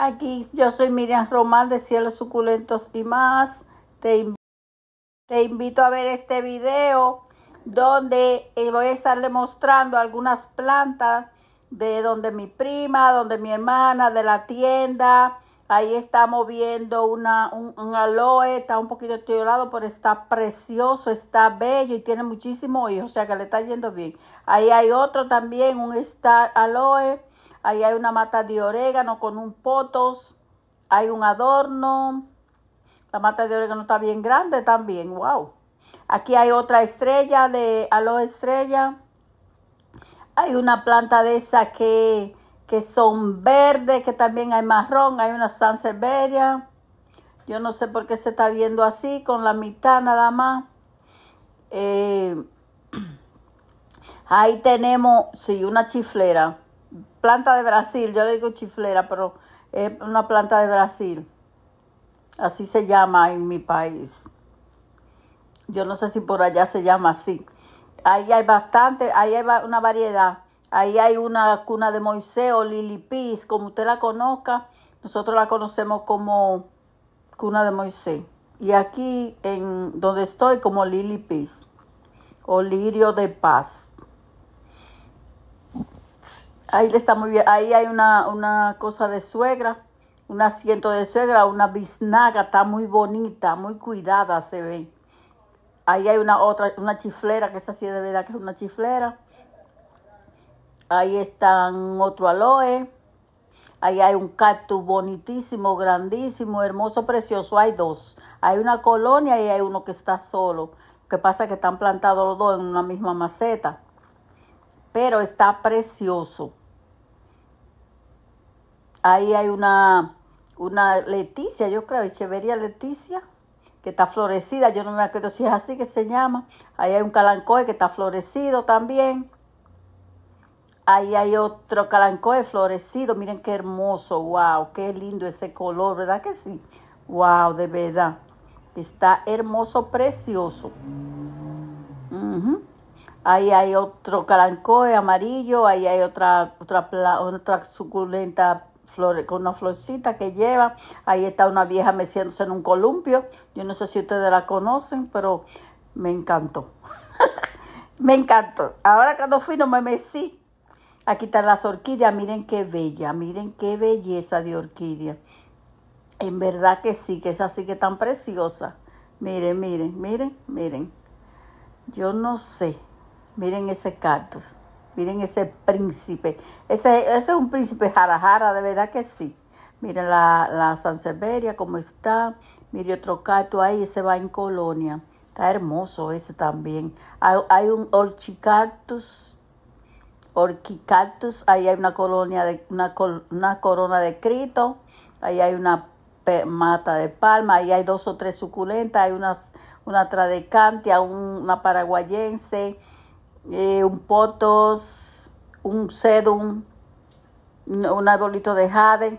Aquí yo soy Miriam Román de Cielos Suculentos y más. Te, invito a ver este video donde eh, voy a estarle mostrando algunas plantas de donde mi prima, donde mi hermana, de la tienda. Ahí estamos viendo una, un, aloe, está un poquito deteriorado, pero está precioso, está bello y tiene muchísimo hijos. o sea que le está yendo bien. Ahí hay otro también, un star aloe Ahí hay una mata de orégano con un potos. Hay un adorno. La mata de orégano está bien grande también. ¡Wow! Aquí hay otra estrella de aloe estrella. Hay una planta de esa que, que son verdes, que también hay marrón. Hay una sansevieria. Yo no sé por qué se está viendo así, con la mitad nada más. Eh, ahí tenemos, sí, una chiflera planta de Brasil, yo le digo chiflera, pero es una planta de Brasil. Así se llama en mi país. Yo no sé si por allá se llama así. Ahí hay bastante, ahí hay una variedad. Ahí hay una cuna de Moisés o Lilipis, como usted la conozca. Nosotros la conocemos como cuna de Moisés. Y aquí en donde estoy como Lilipis o lirio de paz. Ahí le está muy bien. Ahí hay una, cosa de suegra, un asiento de suegra, una biznaga, está muy bonita, muy cuidada se ve. Ahí hay una otra, una chiflera, que esa sí de verdad que es una chiflera. Ahí están otro aloe. Ahí hay un cactus bonitísimo, grandísimo, hermoso, precioso. Hay dos. Hay una colonia y hay uno que está solo. Lo que pasa es que están plantados los dos en una misma maceta. Pero está precioso ahí hay una, una Leticia, yo creo, Echeveria Leticia, que está florecida, yo no me acuerdo si es así que se llama. Ahí hay un calancoe que está florecido también. Ahí hay otro calancoe florecido, miren qué hermoso, wow, qué lindo ese color, ¿verdad que sí? Wow, de verdad, está hermoso, precioso. Ahí hay otro calancoe amarillo, ahí hay otra, otra, otra suculenta con una florcita que lleva. Ahí está una vieja meciéndose en un columpio. Yo no sé si ustedes la conocen, pero me encantó. me encantó. Ahora cuando fui no me mecí. Aquí están las orquídeas. Miren qué bella, miren qué belleza de orquídea. En verdad que sí, que es así que tan preciosa. Miren, miren, miren, miren. Yo no sé. Miren ese cactus. Miren ese príncipe. Ese, es un príncipe jarajara, de verdad que sí. Miren la, la Sanseveria, cómo está. Mire otro cato ahí, ese va en Colonia. Está hermoso ese también. Hay, un Orchicartus. Orchicactus, ahí hay una colonia de una, una corona de Crito, ahí hay una mata de palma, ahí hay dos o tres suculentas, hay unas, una tradecantia, una paraguayense, eh, un potos, un sedum, un arbolito de jade,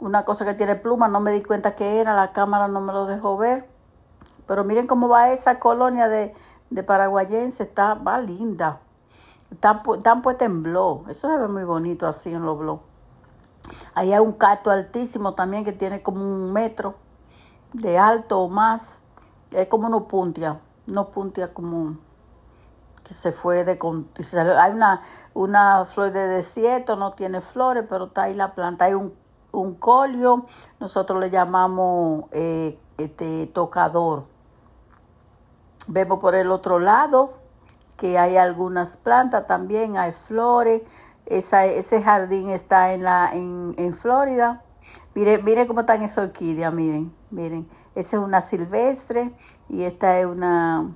una cosa que tiene pluma, no me di cuenta que era, la cámara no me lo dejó ver. Pero miren cómo va esa colonia de, de paraguayenses, está, va linda. Están, puestos en blog, eso se ve muy bonito así en los blogs. Ahí hay un cato altísimo también que tiene como un metro de alto o más. Es como no puntia, no puntia como que se fue de... Hay una, una flor de desierto, no tiene flores, pero está ahí la planta. Hay un, un colio, nosotros le llamamos eh, este, tocador. Vemos por el otro lado que hay algunas plantas también, hay flores. ese jardín está en, la, en, Florida. Miren, miren cómo están esas orquídeas, miren, miren. Esa es una silvestre y esta es una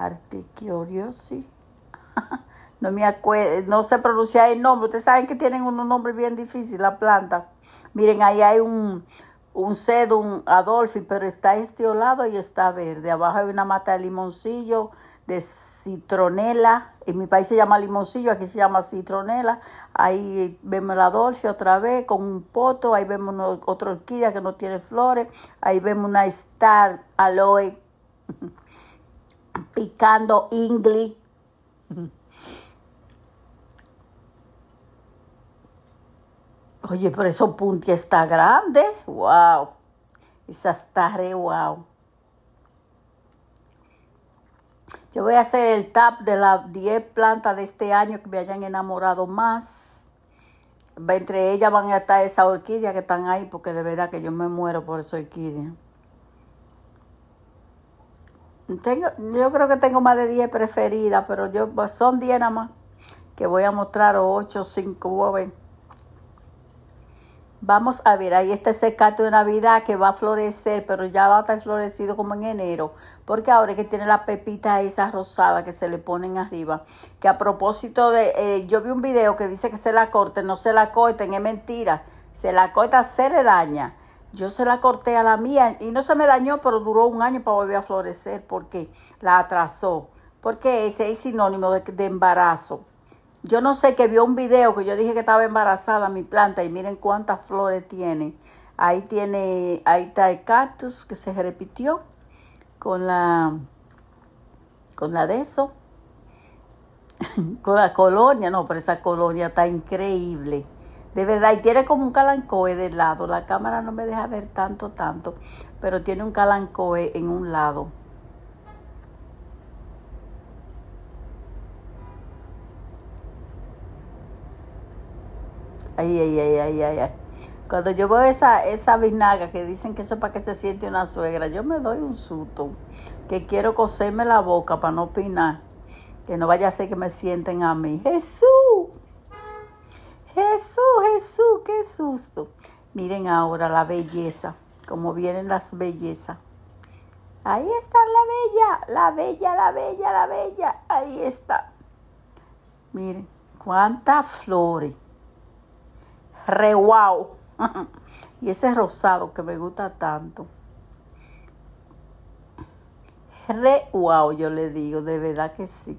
Artichiosi. No me acuerdo, no sé pronunciar el nombre. Ustedes saben que tienen unos nombres bien difíciles, la planta. Miren, ahí hay un, un sedum Adolfi, pero está estiolado y está verde. Abajo hay una mata de limoncillo, de citronela. En mi país se llama limoncillo, aquí se llama citronela. Ahí vemos el Adolfi otra vez con un poto. Ahí vemos otra orquídea que no tiene flores. Ahí vemos una star aloe. picando ingli. Oye, pero eso puntia está grande. Wow. Esa está re wow. Yo voy a hacer el tap de las 10 plantas de este año que me hayan enamorado más. Entre ellas van a estar esa orquídea que están ahí, porque de verdad que yo me muero por esa orquídea. Tengo, yo creo que tengo más de 10 preferidas, pero yo pues, son 10 nada más que voy a mostrar, o 8, 5, Vamos a ver, ahí está ese cato de Navidad que va a florecer, pero ya va a estar florecido como en enero, porque ahora es que tiene las pepitas esas rosadas que se le ponen arriba. Que a propósito de, eh, yo vi un video que dice que se la corten, no se la corten, es mentira. Se la corta, se le daña. Yo se la corté a la mía y no se me dañó, pero duró un año para volver a florecer porque la atrasó. Porque ese es sinónimo de, embarazo. Yo no sé que vio un video que yo dije que estaba embarazada mi planta y miren cuántas flores tiene. Ahí tiene, ahí está el cactus que se repitió con la con la de eso, con la colonia, no, pero esa colonia está increíble. De verdad, y tiene como un calancoe de lado. La cámara no me deja ver tanto, tanto, pero tiene un calancoe en un lado. Ay, ay, ay, ay, ay, Cuando yo veo esa, esa vinaga que dicen que eso es para que se siente una suegra, yo me doy un susto, que quiero coserme la boca para no opinar, que no vaya a ser que me sienten a mí. Jesús. Jesús, qué susto. Miren ahora la belleza, como vienen las bellezas. Ahí está la bella, la bella, la bella, la bella. Ahí está. Miren, cuántas flores. Re wow. y ese rosado que me gusta tanto. Re wow, yo le digo, de verdad que sí.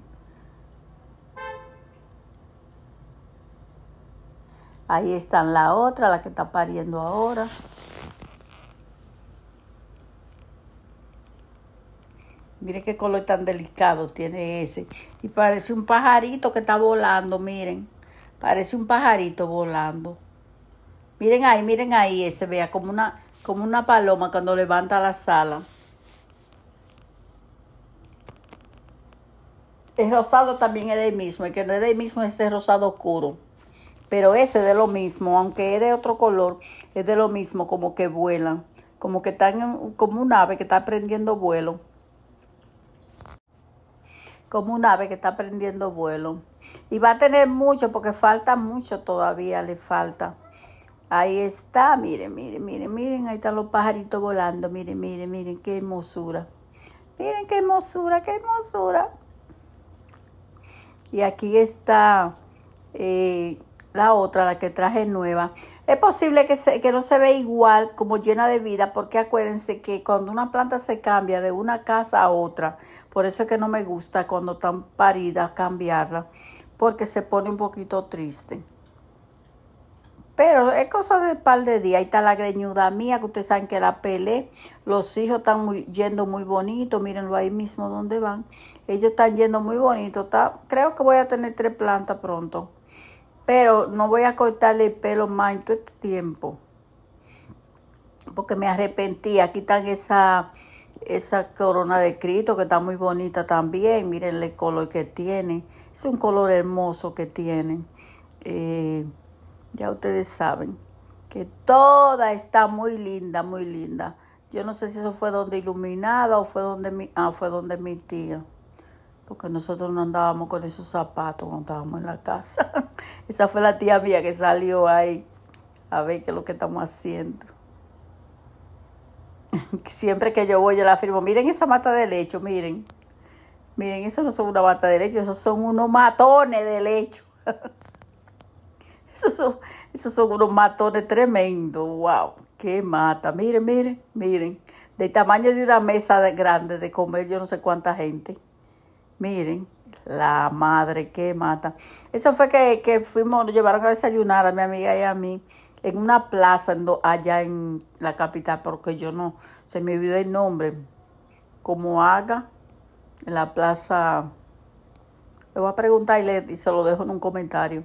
Ahí está la otra, la que está pariendo ahora. Miren qué color tan delicado tiene ese. Y parece un pajarito que está volando, miren. Parece un pajarito volando. Miren ahí, miren ahí ese, vea, como una, como una paloma cuando levanta la sala. El rosado también es del mismo, el que no es del mismo es ese rosado oscuro pero ese de lo mismo, aunque es de otro color, es de lo mismo, como que vuelan, como que están, como un ave que está aprendiendo vuelo. Como un ave que está aprendiendo vuelo. Y va a tener mucho, porque falta mucho todavía, le falta. Ahí está, miren, miren, miren, miren, ahí están los pajaritos volando, miren, miren, miren, qué hermosura. Miren qué hermosura, qué hermosura. Y aquí está eh, la otra, la que traje nueva. Es posible que, que no se ve igual como llena de vida, porque acuérdense que cuando una planta se cambia de una casa a otra, por eso es que no me gusta cuando están paridas cambiarla, porque se pone un poquito triste. Pero es cosa de par de días. Ahí está la greñuda mía, que ustedes saben que la pelé. Los hijos están muy, yendo muy bonito. Mírenlo ahí mismo donde van. Ellos están yendo muy bonito. Está, creo que voy a tener tres plantas pronto pero no voy a cortarle el pelo más en todo este tiempo porque me arrepentí. Aquí están esa, esa corona de Cristo que está muy bonita también. Miren el color que tiene. Es un color hermoso que tiene. Eh, ya ustedes saben que toda está muy linda, muy linda. Yo no sé si eso fue donde iluminada o fue donde mi, ah, fue donde mi tía porque nosotros no andábamos con esos zapatos cuando estábamos en la casa. Esa fue la tía mía que salió ahí a ver qué es lo que estamos haciendo. Siempre que yo voy, yo la firmo. miren esa mata de lecho, miren. Miren, eso no son una mata de lecho, esos son unos matones de lecho. esos, son, son unos matones tremendos, wow, qué mata. Miren, miren, miren, De tamaño de una mesa grande de comer yo no sé cuánta gente. Miren, la madre que mata. Eso fue que, fuimos, nos llevaron a desayunar a mi amiga y a mí en una plaza allá en la capital, porque yo no, se me olvidó el nombre, como haga, en la plaza, le voy a preguntar y, y se lo dejo en un comentario.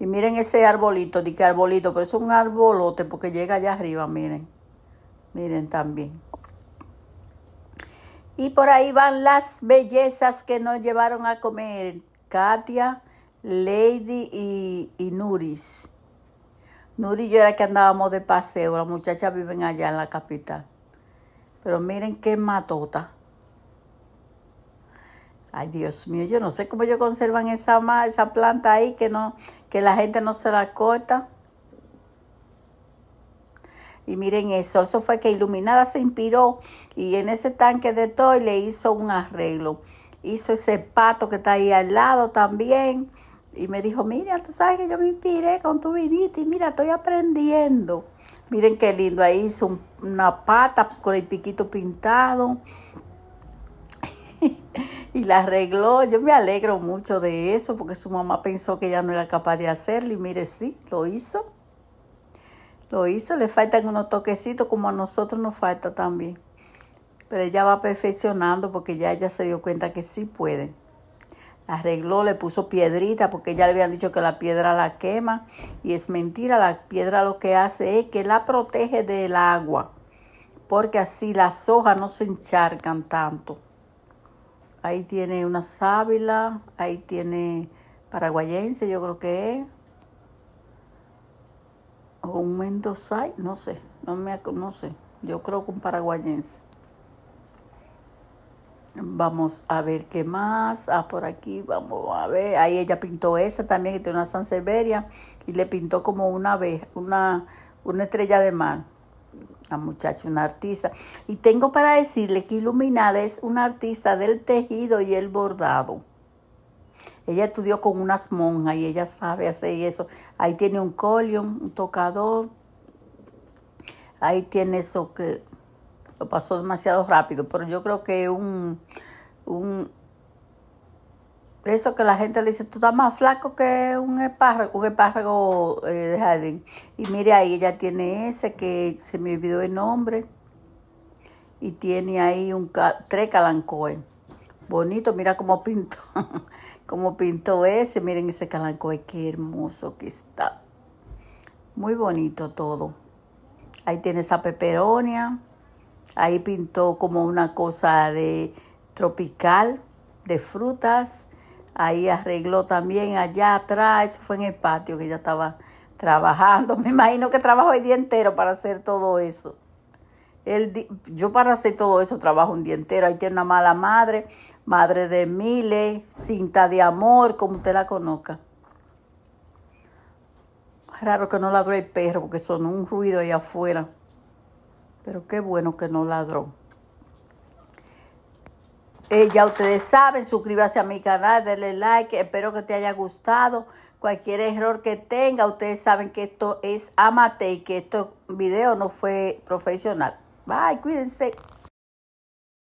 Y miren ese arbolito, di que arbolito, pero es un arbolote porque llega allá arriba, miren, miren también. Y por ahí van las bellezas que nos llevaron a comer, Katia, Lady y, y Nuris. Nuri y yo era que andábamos de paseo, las muchachas viven allá en la capital. Pero miren qué matota. Ay, Dios mío, yo no sé cómo ellos conservan esa, esa planta ahí que no, que la gente no se la corta. Y miren eso, eso fue que Iluminada se inspiró y en ese tanque de todo le hizo un arreglo. Hizo ese pato que está ahí al lado también y me dijo, mira, tú sabes que yo me inspiré con tu vinita y mira, estoy aprendiendo. Miren qué lindo, ahí hizo una pata con el piquito pintado y la arregló. Yo me alegro mucho de eso porque su mamá pensó que ella no era capaz de hacerlo y mire, sí, lo hizo lo hizo, le faltan unos toquecitos como a nosotros nos falta también. Pero ella va perfeccionando porque ya ella se dio cuenta que sí puede. La arregló, le puso piedrita porque ya le habían dicho que la piedra la quema y es mentira, la piedra lo que hace es que la protege del agua porque así las hojas no se encharcan tanto. Ahí tiene una sábila, ahí tiene paraguayense, yo creo que es o un Mendoza, no sé, no me conoce Yo creo que un paraguayense. Vamos a ver qué más. Ah, por aquí, vamos a ver. Ahí ella pintó esa también, que tiene una severia y le pintó como una vez, una, una estrella de mar. La muchacha, una artista. Y tengo para decirle que Iluminada es una artista del tejido y el bordado. Ella estudió con unas monjas y ella sabe hacer eso. Ahí tiene un colion, un tocador. Ahí tiene eso que lo pasó demasiado rápido, pero yo creo que un, un eso que la gente le dice, tú estás más flaco que un espárrago, un eh, de jardín. Y mire ahí, ella tiene ese que se me olvidó el nombre. Y tiene ahí un tres calancoes. Bonito, mira cómo pintó. como pintó ese. Miren ese calanco, qué hermoso que está. Muy bonito todo. Ahí tiene esa peperonia. Ahí pintó como una cosa de tropical, de frutas. Ahí arregló también allá atrás. Eso fue en el patio que ella estaba trabajando. Me imagino que trabajó el día entero para hacer todo eso. El, yo para hacer todo eso trabajo un día entero. Ahí tiene una mala madre Madre de Miles, Cinta de Amor, como usted la conozca. Raro que no ladró el perro porque son un ruido allá afuera. Pero qué bueno que no ladró. Eh, ya ustedes saben, suscríbase a mi canal, denle like, espero que te haya gustado. Cualquier error que tenga, ustedes saben que esto es amate y que este video no fue profesional. Bye, cuídense.